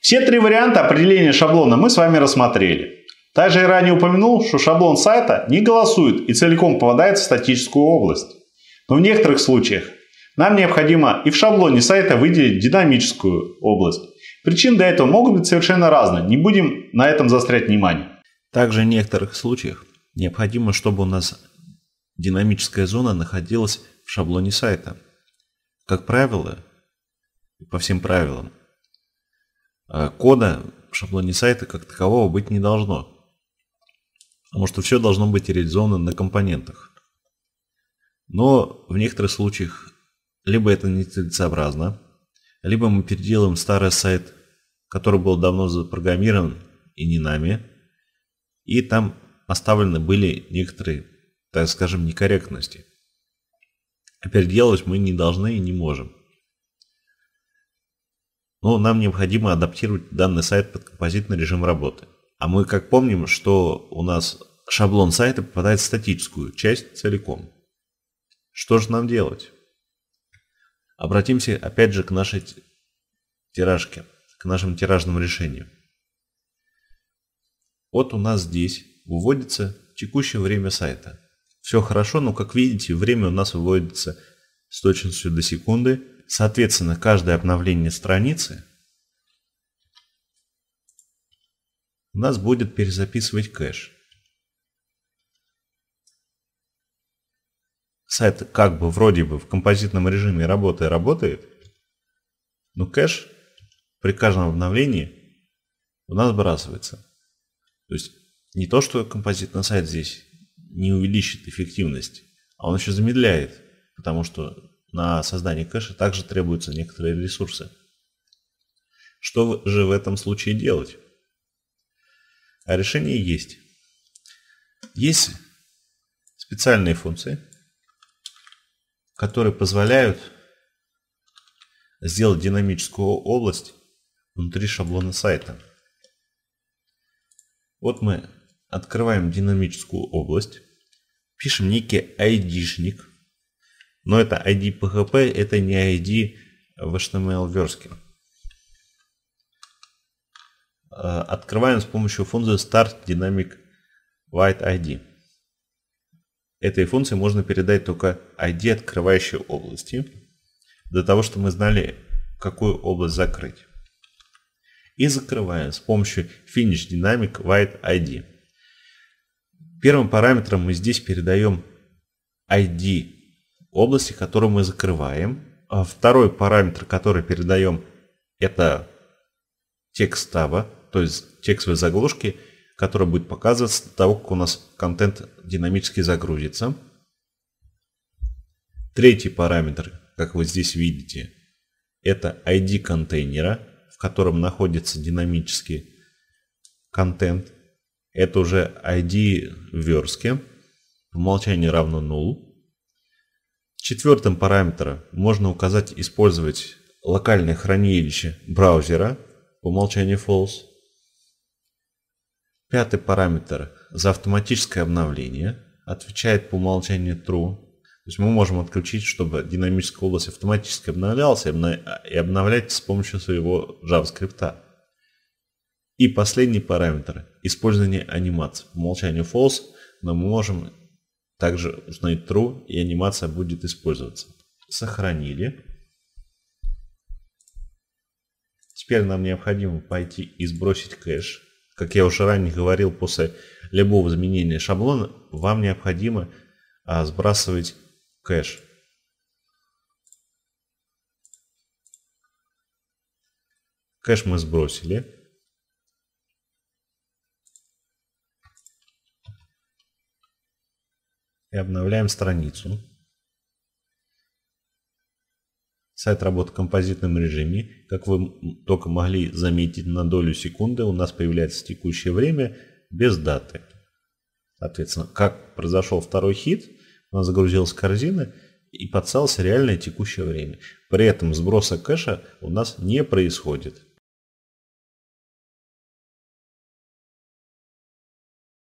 Все три варианта определения шаблона мы с вами рассмотрели. Также я ранее упомянул, что шаблон сайта не голосует и целиком попадает в статическую область. Но в некоторых случаях нам необходимо и в шаблоне сайта выделить динамическую область. Причин для этого могут быть совершенно разные, не будем на этом заострять внимание. Также в некоторых случаях необходимо, чтобы у нас динамическая зона находилась в шаблоне сайта. Как правило, по всем правилам, а кода в шаблоне сайта как такового быть не должно. Потому что все должно быть реализовано на компонентах. Но в некоторых случаях либо это нецелесообразно, либо мы переделаем старый сайт, который был давно запрограммирован и не нами, и там оставлены были некоторые, так скажем, некорректности. А переделывать мы не должны и не можем. Ну, нам необходимо адаптировать данный сайт под композитный режим работы. А мы как помним, что у нас шаблон сайта попадает в статическую часть целиком. Что же нам делать? Обратимся опять же к нашей тиражке, к нашим тиражным решениям. Вот у нас здесь выводится текущее время сайта. Все хорошо, но как видите, время у нас выводится с точностью до секунды – Соответственно, каждое обновление страницы у нас будет перезаписывать кэш. Сайт как бы вроде бы в композитном режиме работы работает, но кэш при каждом обновлении у нас сбрасывается. То есть не то, что композитный сайт здесь не увеличит эффективность, а он еще замедляет, потому что на создание кэша также требуются некоторые ресурсы. Что же в этом случае делать? А решение есть. Есть специальные функции, которые позволяют сделать динамическую область внутри шаблона сайта. Вот мы открываем динамическую область, пишем некий ID-шник, но это ID PHP, это не ID в HTML верстке. Э, открываем с помощью функции Start Dynamic White ID. Этой функции можно передать только ID открывающей области, для того, чтобы мы знали, какую область закрыть. И закрываем с помощью Finish Dynamic White ID. Первым параметром мы здесь передаем ID области, которую мы закрываем. А второй параметр, который передаем, это текст таба, то есть текстовые заглушки, которые будет показываться до того, как у нас контент динамически загрузится. Третий параметр, как вы здесь видите, это ID контейнера, в котором находится динамический контент. Это уже ID верстки, по умолчанию равно null. Четвертым параметром можно указать использовать локальное хранилище браузера по умолчанию false. Пятый параметр за автоматическое обновление отвечает по умолчанию true. То есть мы можем отключить, чтобы динамическая область автоматически обновлялась и обновлять с помощью своего JavaScript. И последний параметр – использование анимации. По умолчанию false, но мы можем также установить true и анимация будет использоваться. Сохранили. Теперь нам необходимо пойти и сбросить кэш. Как я уже ранее говорил, после любого изменения шаблона вам необходимо а, сбрасывать кэш. Кэш мы сбросили. и обновляем страницу. Сайт работает в композитном режиме. Как вы только могли заметить, на долю секунды у нас появляется текущее время без даты. Соответственно, как произошел второй хит, у нас загрузилась корзина и подсалось реальное текущее время. При этом сброса кэша у нас не происходит.